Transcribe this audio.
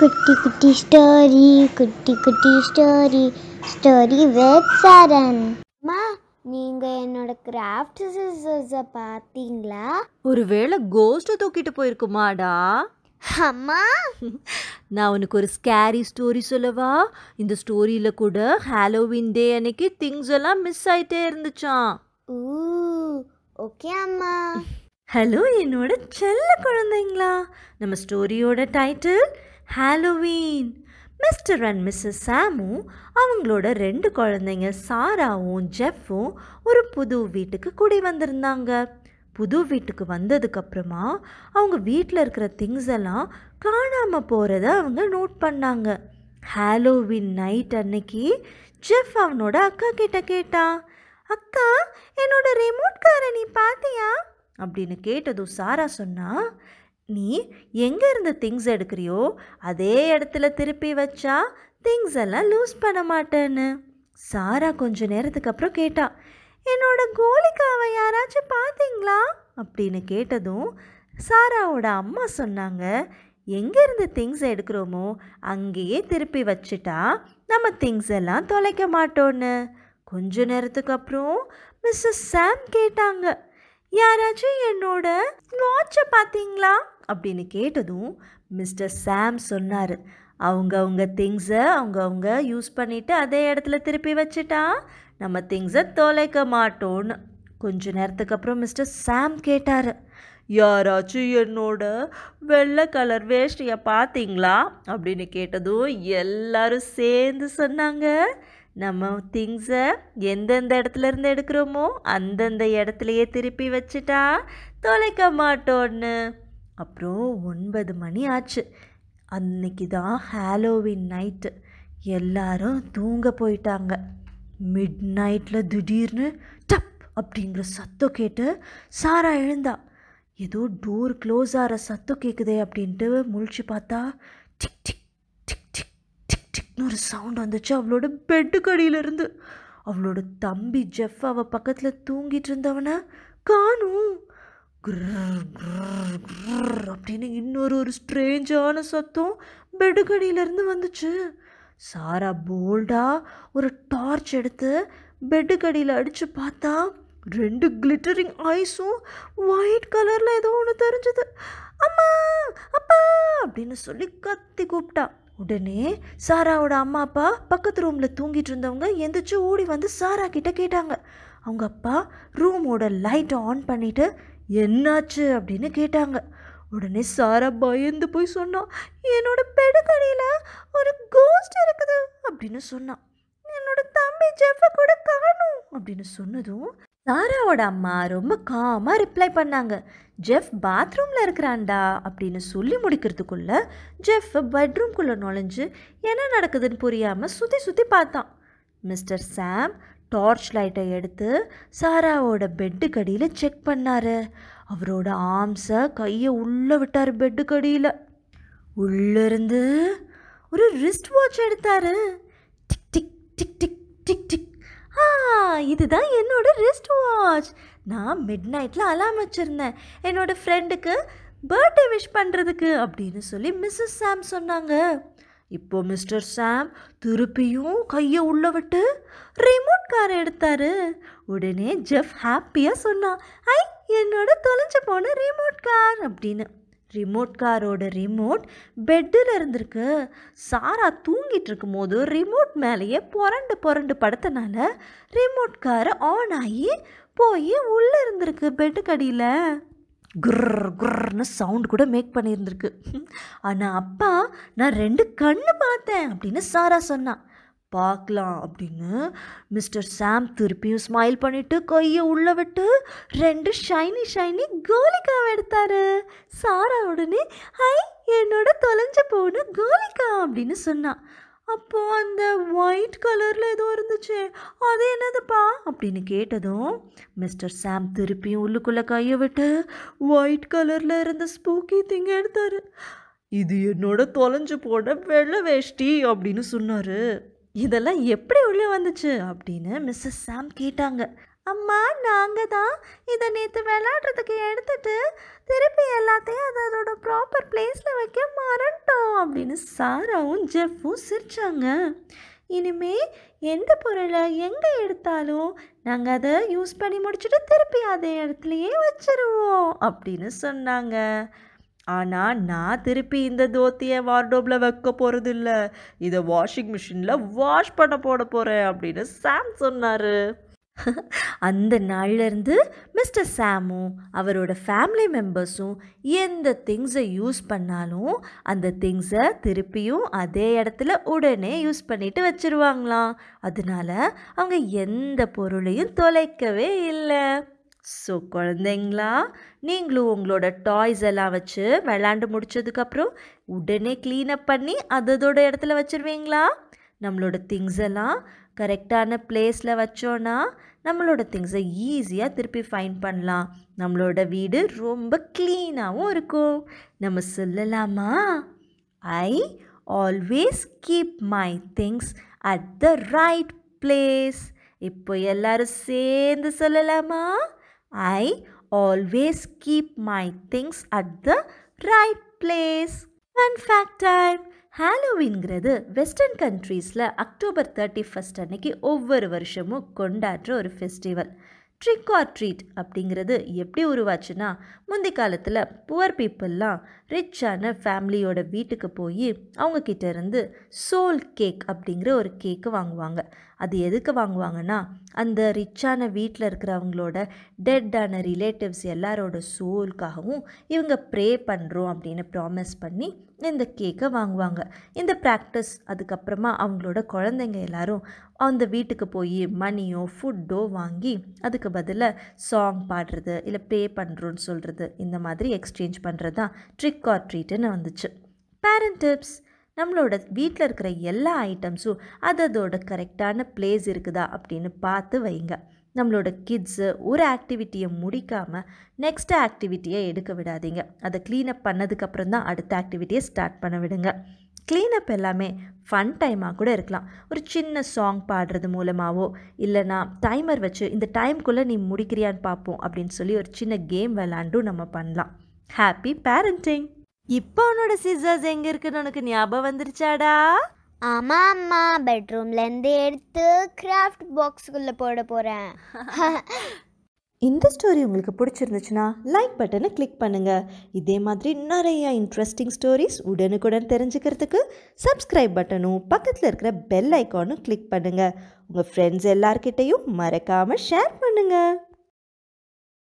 குட்டி குட்டி ஸ்டோரி குட்டி குட்டி ஸ்டோரி ஸ்டோரி வித் சரண் மா நீங்க என்னோட கிராஃப்ட் சிசர்ஸ பாத்தீங்களா ஒருவேளை கோஸ்ட் தூக்கிட்டு போயிருக்குமாடா அம்மா நான் உனக்கு ஒரு ஸ்கேரி ஸ்டோரி சொல்லவா இந்த ஸ்டோரியில் கூட ஹாலோவின் டே அன்னைக்கு திங்ஸ் எல்லாம் மிஸ் ஆயிட்டே இருந்துச்சான் ஊ ஓகே அம்மா ஹலோ என்னோட செல்ல குழந்தைங்களா நம்ம ஸ்டோரியோட title Halloween mister and missus Samu அவங்களோட ரெண்டு குழந்தைங்க சாராவும் ஜெஃப்பும் ஒரு புது வீட்டுக்கு குடி வந்திருந்தாங்க புது வீட்டுக்கு வந்ததுக்கப்புறமா அவங்க வீட்டில் இருக்கிற திங்ஸ் எல்லாம் காணாமல் போகிறத அவங்க நோட் பண்ணாங்க ஹாலோவின் நைட் அன்னைக்கு ஜெஃப் அவனோட அக்கா கிட்ட கேட்டான் அக்கா என்னோட ரிமோட் காரை நீ பார்த்தியா அப்படின்னு கேட்டதும் சாரா சொன்னா நீ எங்கே இருந்து திங்ஸ் எடுக்கிறியோ அதே இடத்துல திருப்பி வச்சா திங்ஸ் எல்லாம் லூஸ் பண்ண மாட்டேன்னு சாரா கொஞ்ச நேரத்துக்கு அப்புறம் கேட்டா என்னோட கோலிக்காவை யாராச்சும் பார்த்தீங்களா அப்படின்னு கேட்டதும் சாராவோட அம்மா சொன்னாங்க எங்கேருந்து திங்ஸ் எடுக்கிறோமோ அங்கேயே திருப்பி வச்சுட்டா நம்ம திங்ஸ் எல்லாம் தொலைக்க மாட்டோன்னு கொஞ்ச நேரத்துக்கு அப்புறம் மிஸ்ஸஸ் சாம் கேட்டாங்க யாராச்சும் என்னோட வாட்சை பார்த்தீங்களா அப்படின்னு கேட்டதும் மிஸ்டர் சாம் சொன்னார் அவங்கவுங்க திங்ஸை அவங்கவுங்க யூஸ் பண்ணிவிட்டு அதே இடத்துல திருப்பி வச்சுட்டா நம்ம திங்ஸை தொலைக்க மாட்டோன்னு கொஞ்ச நேரத்துக்கு அப்புறம் மிஸ்டர் சாம் கேட்டார் யாராச்சும் என்னோட வெள்ளை கலர் வேஷ்டியை பார்த்தீங்களா அப்படின்னு கேட்டதும் எல்லாரும் சேர்ந்து சொன்னாங்க நம்ம திங்ஸை எந்தெந்த இடத்துலேருந்து எடுக்கிறோமோ அந்தந்த இடத்துலையே திருப்பி வச்சுட்டா தொலைக்க மாட்டோன்னு அப்புறம் ஒன்பது மணி ஆச்சு அன்னைக்கு தான் ஹாலோவின் நைட்டு எல்லாரும் தூங்க போயிட்டாங்க மிட் நைட்டில் திடீர்னு டப் அப்படிங்கிற சத்தம் கேட்டு சாரா எழுந்தா ஏதோ டோர் க்ளோஸ் ஆகிற சத்தம் கேட்குதே அப்படின்ட்டு முழிச்சு பார்த்தா டிக் டிக் இன்னொரு சவுண்ட் வந்துச்சு அவளோட பெட்டுக்கடியிலிருந்து அவளோட தம்பி ஜெஃப் அவள் பக்கத்தில் தூங்கிட்டு இருந்தவனை காணும் அப்படின்னு இன்னொரு ஒரு ஸ்ட்ரேஞ்சான சத்தம் பெட்டுக்கடியிலேருந்து வந்துச்சு சாரா போல்டாக ஒரு டார்ச் எடுத்து பெட்டுக்கடியில் அடித்து பார்த்தா ரெண்டு கிளிட்டரிங் ஐஸும் ஒயிட் கலரில் ஏதோ ஒன்று தெரிஞ்சது அம்மா அப்படின்னு சொல்லி கத்தி கூப்பிட்டா உடனே சாராவோட அம்மா அப்பா பக்கத்து ரூமில் தூங்கிட்டு இருந்தவங்க எந்திரிச்சு ஓடி வந்து சாரா கிட்ட கேட்டாங்க அவங்க அப்பா ரூமோட லைட்டை ஆன் பண்ணிவிட்டு என்னாச்சு அப்படின்னு கேட்டாங்க உடனே சாரா பயந்து போய் சொன்னான் என்னோட பெடுக்கடியில் ஒரு கோஸ்ட் இருக்குது அப்படின்னு சொன்னான் என்னோட தம்பி ஜெஃபை கூட காணும் அப்படின்னு சொன்னதும் சாராவோட அம்மா ரொம்ப காமாக ரிப்ளை பண்ணாங்க ஜெஃப் பாத்ரூமில் இருக்கிறான்டா அப்படின்னு சொல்லி முடிக்கிறதுக்குள்ளே ஜெஃப் பெட்ரூம்குள்ளே நுழைஞ்சு என்ன நடக்குதுன்னு புரியாமல் சுற்றி சுற்றி பார்த்தான் மிஸ்டர் சாம் டார்ச் லைட்டை எடுத்து சாராவோட பெட்டு கடியில் செக் பண்ணார் அவரோட ஆம்ஸை கையை உள்ளே விட்டார் பெட்டு கடியில் உள்ளிருந்து ஒரு ரிஸ்ட் வாட்ச் எடுத்தார் tick tick tick tick tick tick ஆ இதுதான் என்னோட ரிஸ்ட் வாட்ச் நான் மிட் நைட்டில் அலாம் வச்சுருந்தேன் என்னோடய ஃப்ரெண்டுக்கு பர்த்டே விஷ் பண்ணுறதுக்கு அப்படின்னு சொல்லி மிஸ்ஸஸ் சாம் சொன்னாங்க இப்போ மிஸ்டர் சாம் திருப்பியும் கையை உள்ள விட்டு ரிமோட் காரை எடுத்தார் உடனே ஜெஃப் ஹாப்பியாக சொன்னான் ஐ என்னோட தொலைஞ்சு போன ரிமோட் கார் அப்படின்னு ரிமோட் காரோட ரிமோட் பெட்டில் இருந்திருக்கு சாரா தூங்கிட்டு இருக்கும்போது ரிமோட் மேலேயே புரண்டு புரண்டு படுத்தனால ரிமோட் கார் ஆன் ஆகி போய் உள்ளே இருந்திருக்கு பெட்டுக்கடியில் குர் குர்னு சவுண்ட் கூட மேக் பண்ணியிருந்திருக்கு ஆனால் அப்பா நான் ரெண்டு கண்ணு பார்த்தேன் அப்படின்னு சாரா சொன்னான் பார்க்கலாம் அப்படின்னு மிஸ்டர் சாம் திருப்பியும் ஸ்மைல் பண்ணிவிட்டு கையை உள்ளே விட்டு ரெண்டு ஷைனி ஷைனி கோலிக்காவை எடுத்தாரு சாரா உடனே ஹை என்னோட தொலைஞ்ச போன கோலிக்கா அப்படின்னு சொன்னான் அப்போது அந்த ஒயிட் கலரில் ஏதோ இருந்துச்சு அது என்னதுப்பா அப்படின்னு கேட்டதும் மிஸ்டர் சாம் திருப்பியும் உள்ளுக்குள்ளே கையை விட்டு ஒயிட் கலரில் இருந்த ஸ்பூக்கி திங்க எடுத்தார் இது என்னோட தொலைஞ்சு போன வெள்ளை வேஷ்டி அப்படின்னு சொன்னார் இதெல்லாம் எப்படி உள்ளே வந்துச்சு அப்படின்னு மிஸ்ஸஸ் சாம் கேட்டாங்க அம்மா நாங்கள் தான் இதை நேற்று விளாட்றதுக்கு எடுத்துட்டு திருப்பி எல்லாத்தையும் அதை அதோட ப்ராப்பர் பிளேஸில் வைக்க மறண்டோம் அப்படின்னு சாராவும் ஜெஃப்பும் சிரித்தாங்க இனிமே எந்த பொருளை எங்கே எடுத்தாலும் நாங்கள் அதை யூஸ் பண்ணி முடிச்சுட்டு திருப்பி அதே இடத்துலையே வச்சுருவோம் அப்படின்னு சொன்னாங்க ஆனால் நான் திருப்பி இந்த தோத்தியை வார்டோப்பில் வைக்க போகிறது இல்லை இதை வாஷிங் மிஷினில் வாஷ் பண்ண போட போகிறேன் அப்படின்னு சாம் சொன்னார் அந்த நாள்லேருந்து மிஸ்டர் சாமும் அவரோட ஃபேமிலி மெம்பர்ஸும் எந்த திங்ஸை யூஸ் பண்ணாலும் அந்த திங்ஸை திருப்பியும் அதே இடத்துல உடனே யூஸ் பண்ணிட்டு வச்சுருவாங்களாம் அதனால அவங்க எந்த பொருளையும் தொலைக்கவே இல்லை ஸோ குழந்தைங்களா நீங்களும் உங்களோட டாய்ஸ் எல்லாம் வச்சு விளாண்டு முடித்ததுக்கப்புறம் உடனே க்ளீனப் பண்ணி அதோட இடத்துல வச்சுருவீங்களா நம்மளோட திங்ஸ் எல்லாம் கரெக்டான பிளேஸில் வச்சோன்னா நம்மளோட திங்ஸை ஈஸியாக திருப்பி ஃபைன் பண்ணலாம் நம்மளோட வீடு ரொம்ப க்ளீனாகவும் இருக்கும் நம்ம சொல்லலாமா I always keep my things at the right place இப்போ எல்லாரும் சேர்ந்து சொல்லலாமா I always keep my things at the right place. Fun fact time. ஹாலோவின்கிறது வெஸ்டர்ன் கண்ட்ரீஸில் அக்டோபர் தேர்ட்டி ஃபஸ்ட் அன்னைக்கு ஒவ்வொரு வருஷமும் கொண்டாடுற ஒரு ஃபெஸ்டிவல் ட்ரிக் ஆர் ட்ரீட் அப்படிங்கிறது எப்படி உருவாச்சுன்னா முந்தி காலத்தில் புவர் பீப்புளெலாம் ரிச்சான ஃபேமிலியோட வீட்டுக்கு போய் அவங்கக்கிட்ட இருந்து சோல் கேக் அப்படிங்கிற ஒரு கேக்கு வாங்குவாங்க அது எதுக்கு வாங்குவாங்கன்னா அந்த ரிச்சான வீட்டில் இருக்கிறவங்களோட டெட்டான ரிலேட்டிவ்ஸ் எல்லாரோட சோலுக்காகவும் இவங்க ப்ரே பண்ணுறோம் அப்படின்னு ப்ராமிஸ் பண்ணி இந்த கேக்கை வாங்குவாங்க இந்த ப்ராக்டிஸ் அதுக்கப்புறமா அவங்களோட குழந்தைங்க எல்லாரும் அந்த வீட்டுக்கு போய் மணியோ ஃபுட்டோ வாங்கி அதுக்கு பதிலாக சாங் பாடுறது இல்லை பே பண்ணுறோன்னு சொல்கிறது இந்த மாதிரி எக்ஸ்சேஞ்ச் பண்ணுறது தான் ட்ரிக் ஆர் ட்ரீட்டுன்னு வந்துச்சு பேரண்ட் டிப்ஸ் நம்மளோட வீட்டில் இருக்கிற எல்லா ஐட்டம்ஸும் அதோட கரெக்டான பிளேஸ் இருக்குதா அப்படின்னு பார்த்து வைங்க நம்மளோட கிட்ஸு ஒரு ஆக்டிவிட்டியை முடிக்காமல் நெக்ஸ்ட் ஆக்டிவிட்டியை எடுக்க விடாதீங்க அதை க்ளீனப் பண்ணதுக்கப்புறம் தான் அடுத்த ஆக்டிவிட்டியை ஸ்டார்ட் பண்ண விடுங்க க்ளீனப் எல்லாமே ஃபன் டைமாக கூட இருக்கலாம் ஒரு சின்ன சாங் பாடுறது மூலமாகவோ இல்லைனா டைமர் வச்சு இந்த டைம்குள்ளே நீ முடிக்கிறியான்னு பார்ப்போம் அப்படின்னு சொல்லி ஒரு சின்ன கேம் விளாண்டும் நம்ம பண்ணலாம் ஹாப்பி பேரண்டிங் இப்போ உன்னோட சிசர்ஸ் எங்கே இருக்குன்னு உனக்கு ஞாபகம் வந்துருச்சாடா ஆமாம் அம்மா பெட்ரூம்லேருந்து எடுத்து கிராஃப்ட் பாக்ஸுக்குள்ளே போட போகிறேன் இந்த ஸ்டோரி உங்களுக்கு பிடிச்சிருந்துச்சுன்னா லைக் பட்டனை கிளிக் பண்ணுங்கள் இதே மாதிரி நிறையா இன்ட்ரெஸ்டிங் ஸ்டோரிஸ் உடனுக்குடன் தெரிஞ்சுக்கிறதுக்கு சப்ஸ்கிரைப் பட்டனும் பக்கத்தில் இருக்கிற பெல் ஐக்கானும் கிளிக் பண்ணுங்கள் உங்கள் ஃப்ரெண்ட்ஸ் எல்லார்கிட்டேயும் மறக்காமல் ஷேர் பண்ணுங்கள்